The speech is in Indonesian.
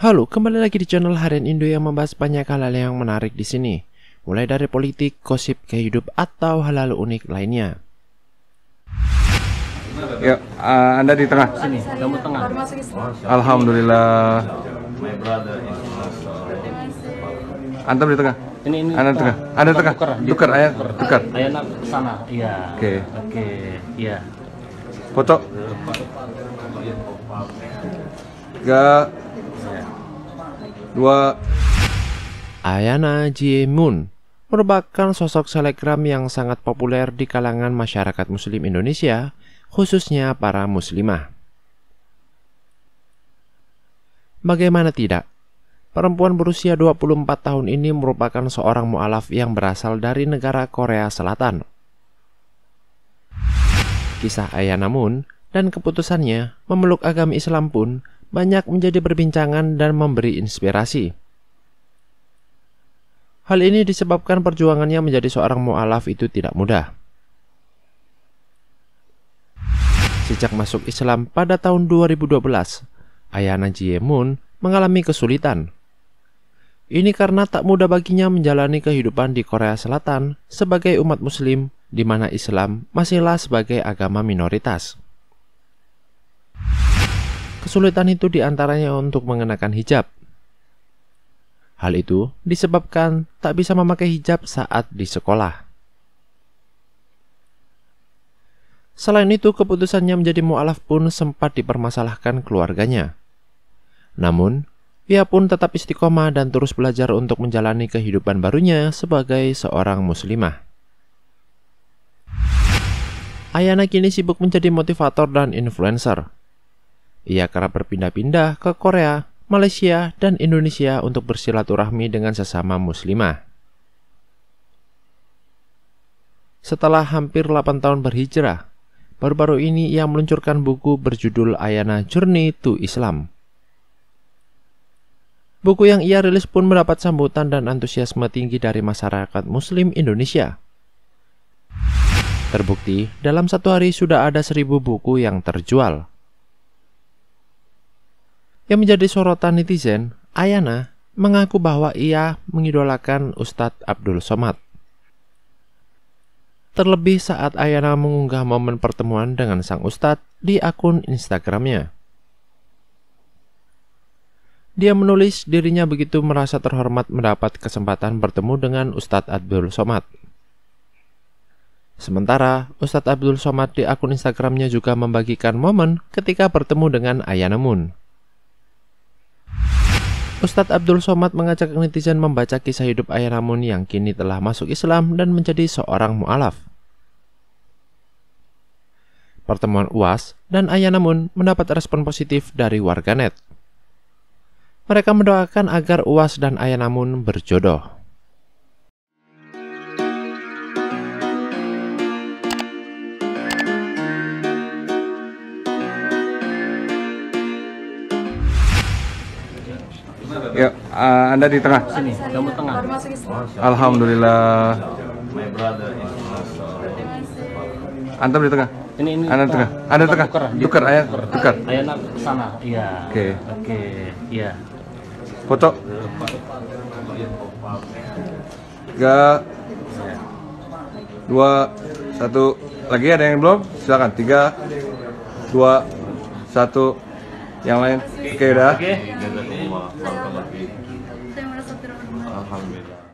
Halo, kembali lagi di channel Harian Indo yang membahas banyak hal-hal yang menarik di sini. Mulai dari politik, gosip, kehidup, atau hal-hal unik lainnya. Ya, uh, Anda di tengah. Sini, kamu tengah. Alhamdulillah. Antum di tengah. Ini ini. Anda tengah. Anda tengah. Tukar, ayat, tukar. Ayat nak sana. Iya. Oke. Oke. Iya. Foto. Gak 2 Ayana Jiemun merupakan sosok selebgram yang sangat populer di kalangan masyarakat muslim Indonesia, khususnya para muslimah. Bagaimana tidak, perempuan berusia 24 tahun ini merupakan seorang mualaf yang berasal dari negara Korea Selatan. Kisah Ayana Moon dan keputusannya memeluk agama Islam pun banyak menjadi perbincangan dan memberi inspirasi. Hal ini disebabkan perjuangannya menjadi seorang mu'alaf itu tidak mudah. Sejak masuk Islam pada tahun 2012, Ayana Moon mengalami kesulitan. Ini karena tak mudah baginya menjalani kehidupan di Korea Selatan sebagai umat muslim di mana Islam masihlah sebagai agama minoritas. Kesulitan itu diantaranya untuk mengenakan hijab. Hal itu disebabkan tak bisa memakai hijab saat di sekolah. Selain itu, keputusannya menjadi mu'alaf pun sempat dipermasalahkan keluarganya. Namun, ia pun tetap istiqomah dan terus belajar untuk menjalani kehidupan barunya sebagai seorang muslimah. Ayana kini sibuk menjadi motivator dan influencer. Ia kerap berpindah-pindah ke Korea, Malaysia, dan Indonesia untuk bersilaturahmi dengan sesama muslimah. Setelah hampir 8 tahun berhijrah, baru-baru ini ia meluncurkan buku berjudul Ayana Journey to Islam. Buku yang ia rilis pun mendapat sambutan dan antusiasme tinggi dari masyarakat muslim Indonesia. Terbukti, dalam satu hari sudah ada seribu buku yang terjual. Yang menjadi sorotan netizen, Ayana mengaku bahwa ia mengidolakan Ustadz Abdul Somad. Terlebih saat Ayana mengunggah momen pertemuan dengan sang Ustadz di akun Instagramnya. Dia menulis dirinya begitu merasa terhormat mendapat kesempatan bertemu dengan Ustadz Abdul Somad. Sementara, Ustadz Abdul Somad di akun Instagramnya juga membagikan momen ketika bertemu dengan Ayana Moon. Ustadz Abdul Somad mengajak netizen membaca kisah hidup Ayah Ramun yang kini telah masuk Islam dan menjadi seorang mu'alaf. Pertemuan UAS dan Ayah Namun mendapat respon positif dari warganet. Mereka mendoakan agar UAS dan Ayah Namun berjodoh. Ya, uh, Anda di tengah. Sini, kamu tengah. Alhamdulillah. Antum di tengah. Ini ini. Anda tengah. Anda tengah. Tukar, ayah. Tukar. Ayah nak sana. Iya. Oke. Okay. Oke. Okay. Iya. Foto. Tiga, dua, satu. Lagi ada yang belum? Silakan. Tiga, dua, satu yang lain oke okay, udah okay. Alhamdulillah